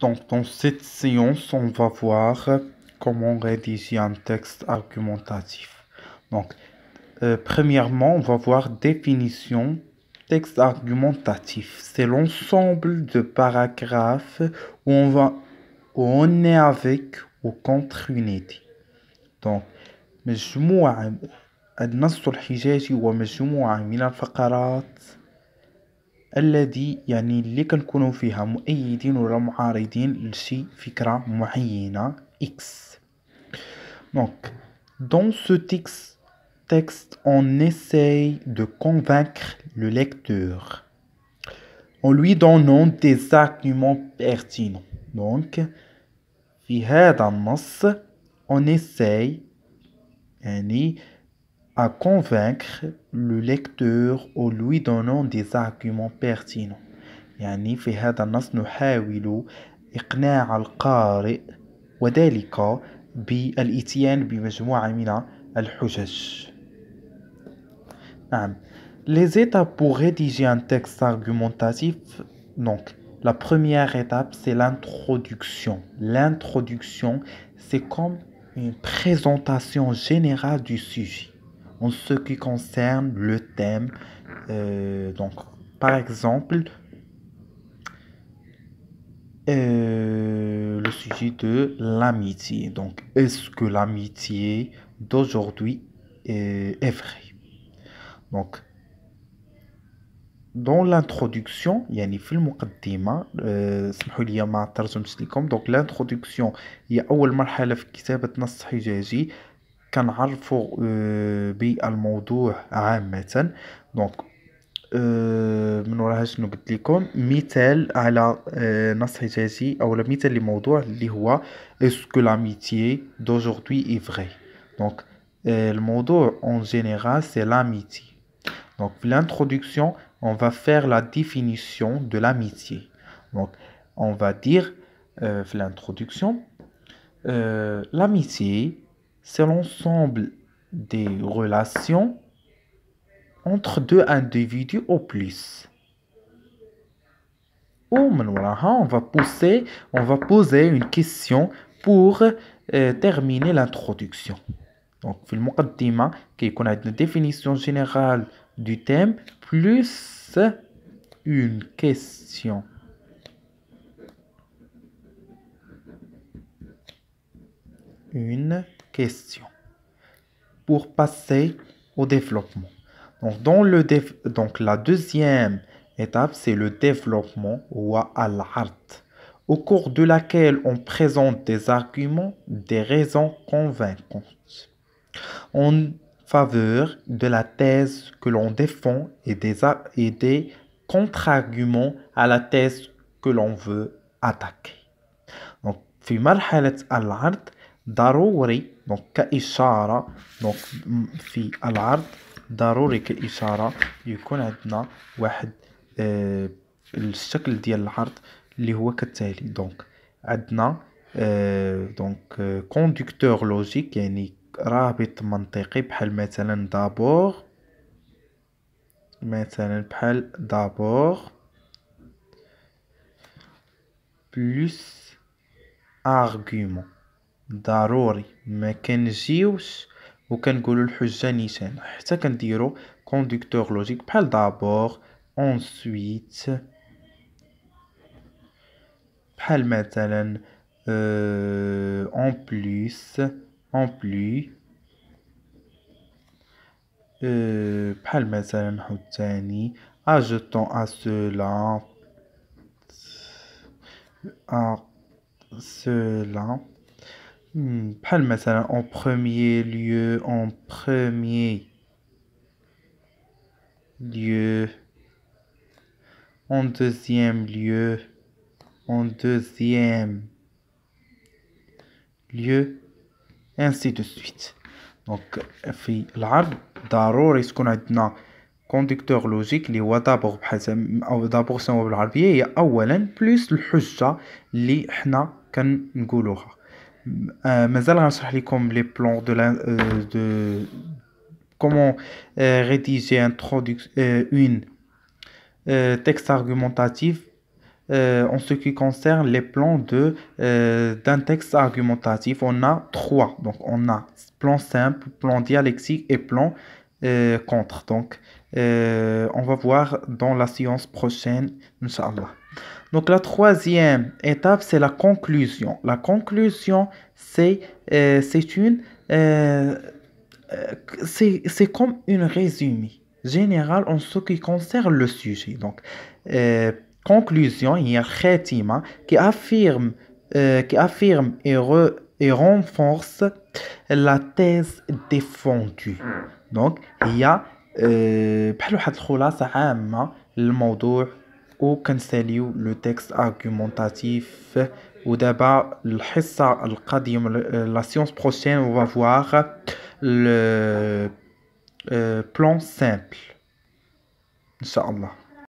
Donc, dans cette séance, on va voir comment rédiger un texte argumentatif. Donc, euh, premièrement, on va voir définition texte argumentatif. C'est l'ensemble de paragraphes où on, va, on est avec ou contre une idée. Donc, elle a dit, y'a ni liken kuno fi ham eidin fikra mahina x. Donc, dans ce texte, en essaye de convaincre le lecteur. On lui donne des arguments pertinents. Donc, vihed amas, on essaye à convaincre le lecteur en lui donnant des arguments pertinents يعني في هذا النص نحاول إقناع القارئ وذلك بالإتيان بمجموعة من الحجج نعم Les étapes pour rédiger un texte argumentatif, donc la première étape c'est l'introduction. L'introduction c'est comme une présentation générale du sujet en ce qui concerne le thème. Euh, donc, par exemple, euh, le sujet de l'amitié. Donc, est-ce que l'amitié d'aujourd'hui est, vraie Donc, dans l'introduction euh, il y a une لي ما ترجمتش لكم Donc l'introduction هي أول في نص حجاجي can gref au b le mot d'honneur donc donc nous l'avez nous vous dit qu'on mette à la nasa jazzy ou le métal le mot d'honneur est ce que l'amitié d'aujourd'hui est vrai donc le mot d'honneur en général c'est l'amitié donc l'introduction on va faire la définition de l'amitié donc on va dire l'introduction l'amitié c'est l'ensemble des relations entre deux individus au plus. On va pousser, on va poser une question pour euh, terminer l'introduction. Donc, في nous une une définition générale du thème plus une question une question pour passer au développement. Donc, la deuxième étape, c'est le développement ou al au cours de laquelle on présente des arguments, des raisons convaincantes en faveur de la thèse que l'on défend et des, contre-arguments à la thèse que l'on veut attaquer. Donc, في مرحلة العرض ضروري دونك كإشارة دونك في العرض ضروري كإشارة يكون عندنا واحد آه الشكل ديال العرض اللي هو كالتالي دونك عندنا آه، دونك آه، كوندكتور لوجيك يعني رابط منطقي بحال مثلا دابور مثلا بحال دابور بلس argument d'arori, mais ou qu'un goulouche janissienne. C'est qu'un dire conducteur logique. Parle d'abord, ensuite, parle mettre en plus, en plus, parle mettre en ajoutons à cela, à cela. Hmm, en premier lieu, en premier en deuxième lieu, en deuxième lieu, ainsi de suite. Donc, il y a un conducteur logique qui est d'abord le plus le plus le plus le le euh, mais غنشرح لكم لي de دو euh, comment euh, rédiger un une texte argumentatif en ce qui concerne les plans de d'un texte argumentatif on a trois donc on a plan simple plan dialectique et plan contre donc on va voir dans la séance prochaine inshallah donc la troisième étape, c'est la conclusion. La conclusion, c'est euh, une... Euh, euh, c'est comme une résumé général en ce qui concerne le sujet. Donc, conclusion, il y a Khetima qui affirme, qui affirme et, renforce la thèse défendue. Donc, il y a euh, hein, le ou le texte argumentatif. Ou d'abord, euh, la science prochaine, on va voir le euh, plan simple. Inch'Allah.